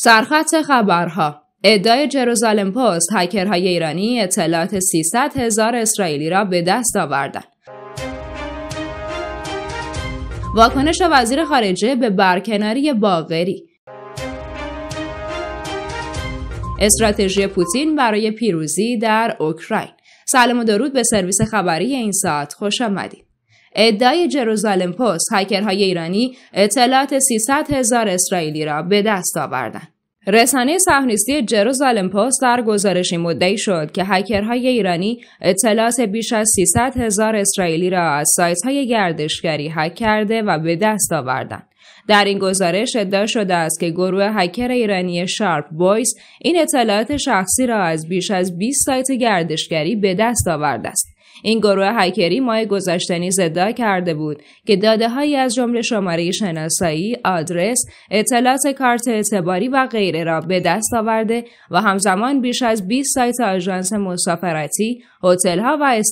سرخط خبرها ادعای جروزالم پست هکرهای ایرانی اطلاعات 300 هزار اسرائیلی را به دست آوردند. واکنش وزیر خارجه به برکناری باغری استراتژی پوتین برای پیروزی در اوکراین سلام و درود به سرویس خبری این ساعت خوش آمدید ادعای جروزالم پست هکرهای ایرانی اطلاعات 300 هزار اسرائیلی را به دست آوردند رسانه صهیونیستی جروزالم پست در گزارشی مدعی شد که هکرهای ایرانی اطلاعات بیش از 300 هزار اسرائیلی را از سایت های گردشگری هک کرده و به دست آوردند. در این گزارش ادعا شده است که گروه هکر ایرانی شارپ بویس این اطلاعات شخصی را از بیش از 20 سایت گردشگری به دست آورده است. این گروه هکری ماه گذشته نیز ادعا کرده بود که دادههایی از جمله شماره شناسایی آدرس اطلاعات کارت اعتباری و غیره را به دست آورده و همزمان بیش از 20 سایت آژانس مسافرتی هتلها و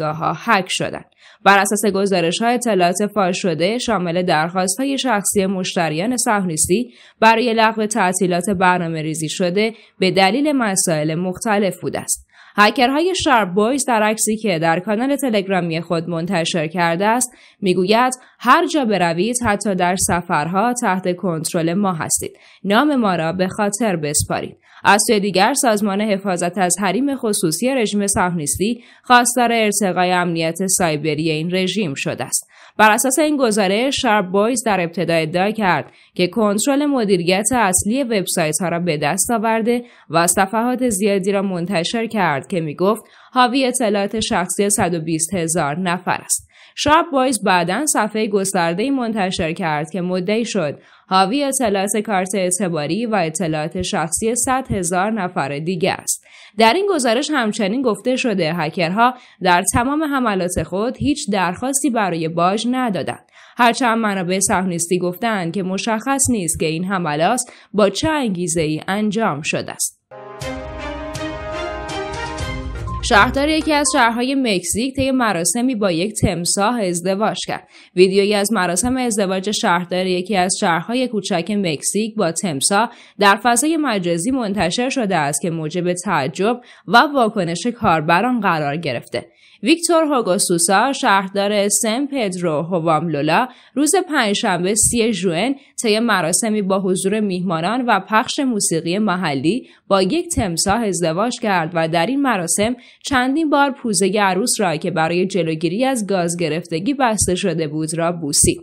ها حک شدند بر اساس گزارش ها اطلاعات فاش شده شامل درخواست های شخصی مشتریان صهیونیستی برای لغو تعطیلات برنامه ریزی شده به دلیل مسائل مختلف بوده است هکرهای شارپ بویز در عکسی که در کانال تلگرامی خود منتشر کرده است میگوید هر جا بروید حتی در سفرها تحت کنترل ما هستید نام ما را به خاطر بسپارید از سوی دیگر سازمان حفاظت از حریم خصوصی رژیم صهیونیستی خواستار ارتقای امنیت سایبری این رژیم شده است بر اساس این گزاره شارپ بویز در ابتدا ادعا کرد که کنترل مدیریت اصلی وبسایت ها را به دست آورده و صفحات زیادی را منتشر کرد که می گفت حاوی اطلاعات شخصی 120 هزار نفر است. شاب بایز بعدا صفحه گسترده منتشر کرد که مدعی شد حاوی اطلاعات کارت اعتباری و اطلاعات شخصی 100 هزار نفر دیگه است. در این گزارش همچنین گفته شده هکرها در تمام حملات خود هیچ درخواستی برای باج ندادند. هرچند منابع صهیونیستی گفتند که مشخص نیست که این حملات با چه انگیزه ای انجام شده است. شهردار یکی از شهرهای مکزیک طی مراسمی با یک تمساه ازدواج کرد ویدیویی از مراسم ازدواج شهردار یکی از شهرهای کوچک مکزیک با تمساه در فضای مجازی منتشر شده است که موجب تعجب و واکنش کاربران قرار گرفته ویکتور هاگاسوسا، شهردار سن پدرو هواملولا روز پنجشنبه سی ژوئن طی مراسمی با حضور میهمانان و پخش موسیقی محلی با یک تمساه ازدواج کرد و در این مراسم چندین بار پوزه عروس را که برای جلوگیری از گاز گرفتگی بسته شده بود را بوسید.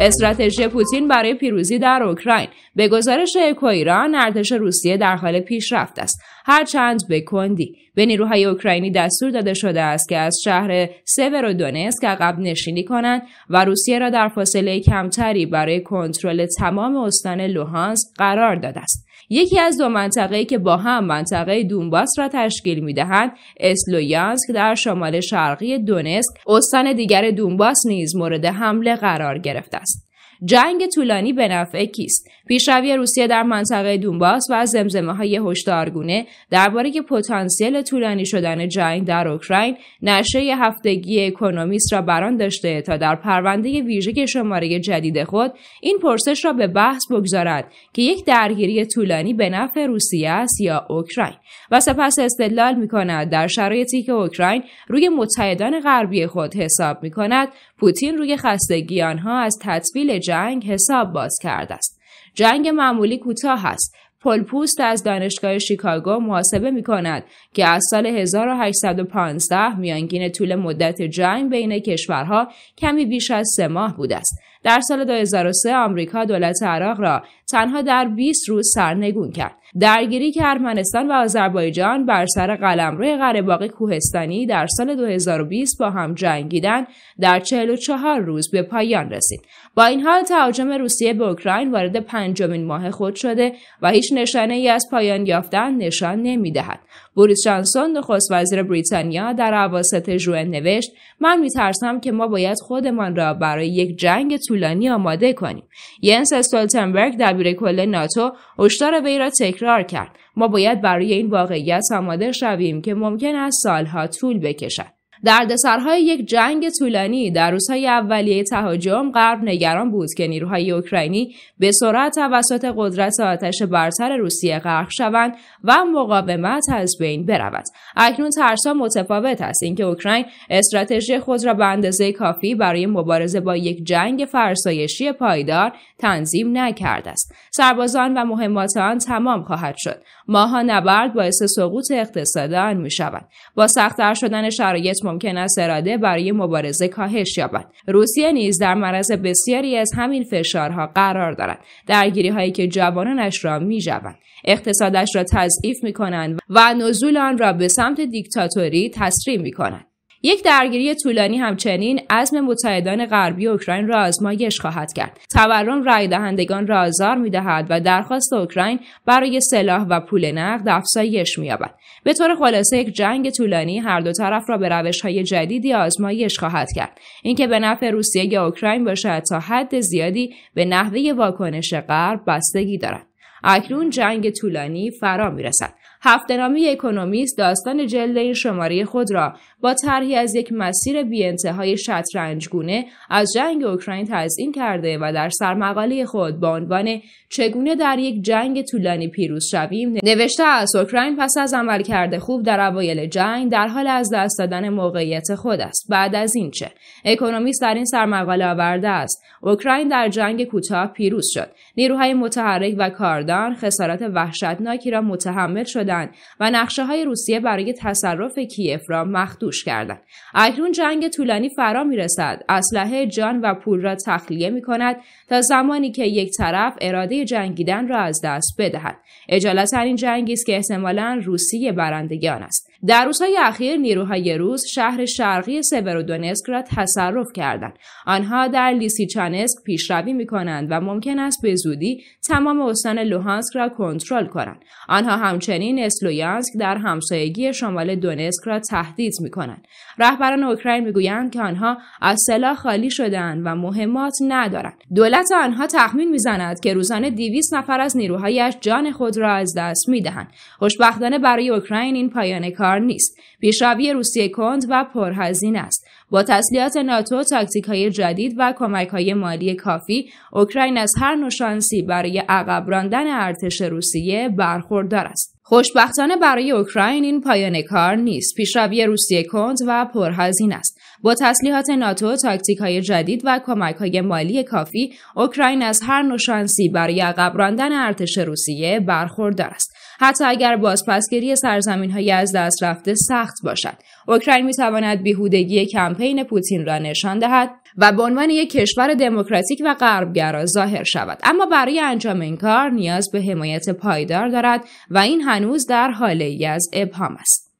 استراتژی پوتین برای پیروزی در اوکراین به گزارش اکو ایران ارتش روسیه در حال پیشرفت است هرچند به کندی به نیروهای اوکراینی دستور داده شده است که از شهر سورودونسک عقب نشینی کنند و روسیه را در فاصله کمتری برای کنترل تمام استان لوهانس قرار داده است یکی از دو منطقه‌ای که با هم منطقه دونباس را تشکیل میدهند اسلویانسک در شمال شرقی دونسک استان دیگر دونباس نیز مورد حمله قرار گرفته است جنگ طولانی به نفع کیست پیشروی روسیه در منطقه دونباس و زمزمه های هشدارگونه درباره پتانسیل طولانی شدن جنگ در اوکراین نشریه هفتگی اکونومیست را بران داشته تا در پرونده ویژه شماره جدید خود این پرسش را به بحث بگذارد که یک درگیری طولانی به نفع روسیه است یا اوکراین و سپس استدلال می کند در شرایطی که اوکراین روی متحدان غربی خود حساب می کند پوتین روی خستگی آنها از تطویل جنگ حساب باز کرده است. جنگ معمولی کوتاه است. پلپوست از دانشگاه شیکاگو محاسبه می کند که از سال 1815 میانگین طول مدت جنگ بین کشورها کمی بیش از سه ماه بوده است. در سال 2003 آمریکا دولت عراق را تنها در 20 روز سرنگون کرد. درگیری که ارمنستان و آذربایجان بر سر قلمرو قرهباغ کوهستانی در سال 2020 با هم جنگیدن در 44 روز به پایان رسید. با این حال تهاجم روسیه به اوکراین وارد پنجمین ماه خود شده و هیچ نشانه ای از پایان یافتن نشان نمیدهد. بوریس جانسون نخست وزیر بریتانیا در اواسط ژوئن نوشت: من میترسم که ما باید خودمان را برای یک جنگ طولانی آماده کنیم ینس استولتنبرگ دبیر کل ناتو هشدار وی را تکرار کرد ما باید برای این واقعیت آماده شویم که ممکن است سالها طول بکشد دردسرهای یک جنگ طولانی در روزهای اولیه تهاجم غرب نگران بود که نیروهای اوکراینی به سرعت توسط قدرت آتش برتر روسیه غرق شوند و مقاومت از بین برود اکنون ترسا متفاوت است اینکه اوکراین استراتژی خود را به اندازه کافی برای مبارزه با یک جنگ فرسایشی پایدار تنظیم نکرده است سربازان و مهمات آن تمام خواهد شد ماها نبرد باعث سقوط اقتصاد آن شود. با سختتر شدن شرایط ممکن است اراده برای مبارزه کاهش یابد روسیه نیز در معرض بسیاری از همین فشارها قرار دارد درگیری هایی که جوانانش را میژوند اقتصادش را تضعیف میکنند و نزول آن را به سمت دیکتاتوری می میکنند یک درگیری طولانی همچنین عزم متحدان غربی اوکراین را آزمایش خواهد کرد تورم رای دهندگان را آزار میدهد و درخواست اوکراین برای سلاح و پول نقد افزایش مییابد به طور خلاصه یک جنگ طولانی هر دو طرف را به روشهای جدیدی آزمایش خواهد کرد اینکه به نفع روسیه یا اوکراین باشد تا حد زیادی به نحوه واکنش غرب بستگی دارد اکنون جنگ طولانی فرا میرسد هفتنامه اکونومیست داستان جلد این شماره خود را با طرحی از یک مسیر بیانتهای شطرنجگونه از جنگ اوکراین تزیین کرده و در سرمقاله خود با عنوان چگونه در یک جنگ طولانی پیروز شویم نوشته است اوکراین پس از عمل کرده خوب در اوایل جنگ در حال از دست دادن موقعیت خود است بعد از این چه اکونومیست در این سرمقاله آورده است اوکراین در جنگ کوتاه پیروز شد نیروهای متحرک و کاردان خسارات وحشتناکی را متحمل شد و نقشه های روسیه برای تصرف کیف را مخدوش کردند اکنون جنگ طولانی فرا می رسد اسلحه جان و پول را تخلیه می کند تا زمانی که یک طرف اراده جنگیدن را از دست بدهد اجالتا این جنگی است که احتمالا روسیه برندگان است در روزهای اخیر نیروهای روز شهر شرقی سورودونسک را تصرف کردند آنها در لیسیچانسک پیشروی می کنند و ممکن است به زودی تمام استان لوهانسک را کنترل کنند آنها همچنین اسلویانسک در همسایگی شمال دونسک را تهدید میکنند رهبران اوکراین میگویند که آنها از سلاح خالی شدهاند و مهمات ندارند دولت آنها تخمین میزند که روزانه 200 نفر از نیروهایش جان خود را از دست میدهند خوشبختانه برای اوکراین این پایان کار پایدار نیست پیشروی روسیه کند و پرهزینه است با تسلیحات ناتو تاکتیک های جدید و کمک های مالی کافی اوکراین از هر نوشانسی برای عقب راندن ارتش روسیه برخوردار است خوشبختانه برای اوکراین این پایان کار نیست پیشروی روسیه کند و پرهزین است با تسلیحات ناتو تاکتیک های جدید و کمک های مالی کافی اوکراین از هر نوشانسی برای عقب راندن ارتش روسیه برخوردار است حتی اگر بازپسگیری سرزمین های از دست رفته سخت باشد اوکراین تواند بیهودگی کمپین پوتین را نشان دهد و به عنوان یک کشور دموکراتیک و غربگرا ظاهر شود اما برای انجام این کار نیاز به حمایت پایدار دارد و این هنوز در حاله ای از ابهام است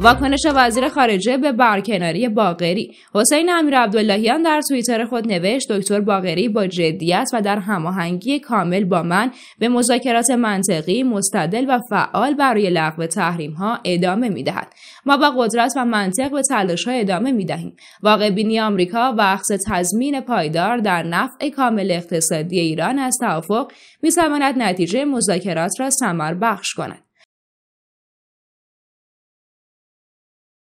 واکنش وزیر خارجه به برکناری باقری حسین امیر عبداللهیان در توییتر خود نوشت دکتر باقری با جدیت و در هماهنگی کامل با من به مذاکرات منطقی مستدل و فعال برای لغو تحریم ها ادامه می دهد. ما با قدرت و منطق به تلاش ها ادامه می دهیم. واقع بینی آمریکا و اخذ تضمین پایدار در نفع کامل اقتصادی ایران از توافق می نتیجه مذاکرات را ثمر بخش کند.